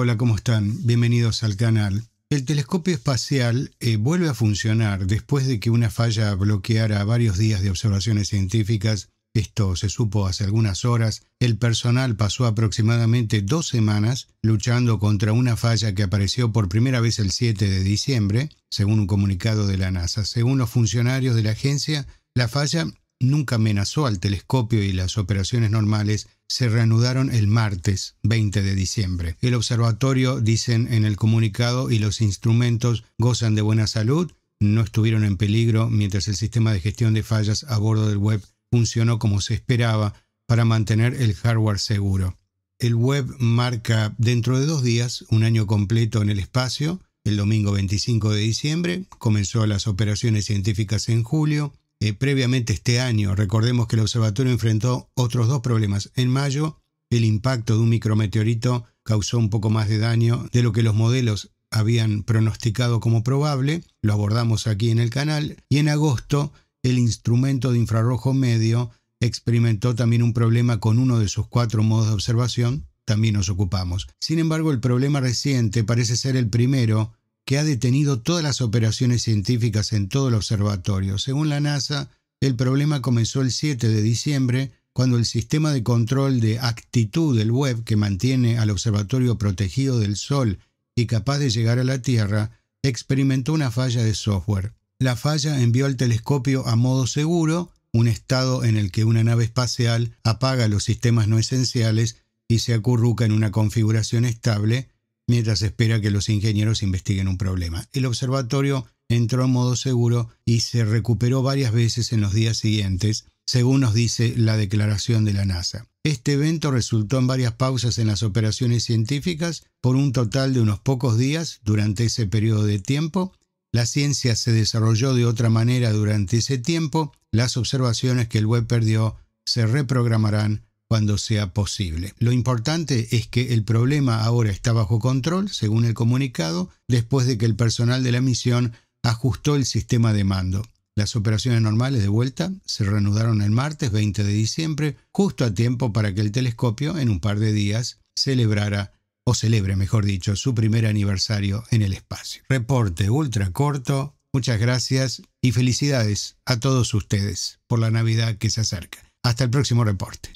Hola, ¿cómo están? Bienvenidos al canal. El telescopio espacial eh, vuelve a funcionar después de que una falla bloqueara varios días de observaciones científicas. Esto se supo hace algunas horas. El personal pasó aproximadamente dos semanas luchando contra una falla que apareció por primera vez el 7 de diciembre, según un comunicado de la NASA. Según los funcionarios de la agencia, la falla nunca amenazó al telescopio y las operaciones normales se reanudaron el martes 20 de diciembre. El observatorio, dicen en el comunicado, y los instrumentos gozan de buena salud, no estuvieron en peligro mientras el sistema de gestión de fallas a bordo del web funcionó como se esperaba para mantener el hardware seguro. El web marca dentro de dos días un año completo en el espacio. El domingo 25 de diciembre comenzó las operaciones científicas en julio eh, previamente este año. Recordemos que el observatorio enfrentó otros dos problemas. En mayo, el impacto de un micrometeorito causó un poco más de daño de lo que los modelos habían pronosticado como probable, lo abordamos aquí en el canal, y en agosto el instrumento de infrarrojo medio experimentó también un problema con uno de sus cuatro modos de observación, también nos ocupamos. Sin embargo, el problema reciente parece ser el primero que ha detenido todas las operaciones científicas en todo el observatorio. Según la NASA, el problema comenzó el 7 de diciembre, cuando el sistema de control de actitud del web que mantiene al observatorio protegido del Sol y capaz de llegar a la Tierra, experimentó una falla de software. La falla envió al telescopio a modo seguro, un estado en el que una nave espacial apaga los sistemas no esenciales y se acurruca en una configuración estable, mientras espera que los ingenieros investiguen un problema. El observatorio entró en modo seguro y se recuperó varias veces en los días siguientes, según nos dice la declaración de la NASA. Este evento resultó en varias pausas en las operaciones científicas por un total de unos pocos días durante ese periodo de tiempo. La ciencia se desarrolló de otra manera durante ese tiempo. Las observaciones que el web perdió se reprogramarán cuando sea posible. Lo importante es que el problema ahora está bajo control, según el comunicado, después de que el personal de la misión ajustó el sistema de mando. Las operaciones normales de vuelta se reanudaron el martes 20 de diciembre, justo a tiempo para que el telescopio, en un par de días, celebrara, o celebre, mejor dicho, su primer aniversario en el espacio. Reporte ultra corto. Muchas gracias y felicidades a todos ustedes por la Navidad que se acerca. Hasta el próximo reporte.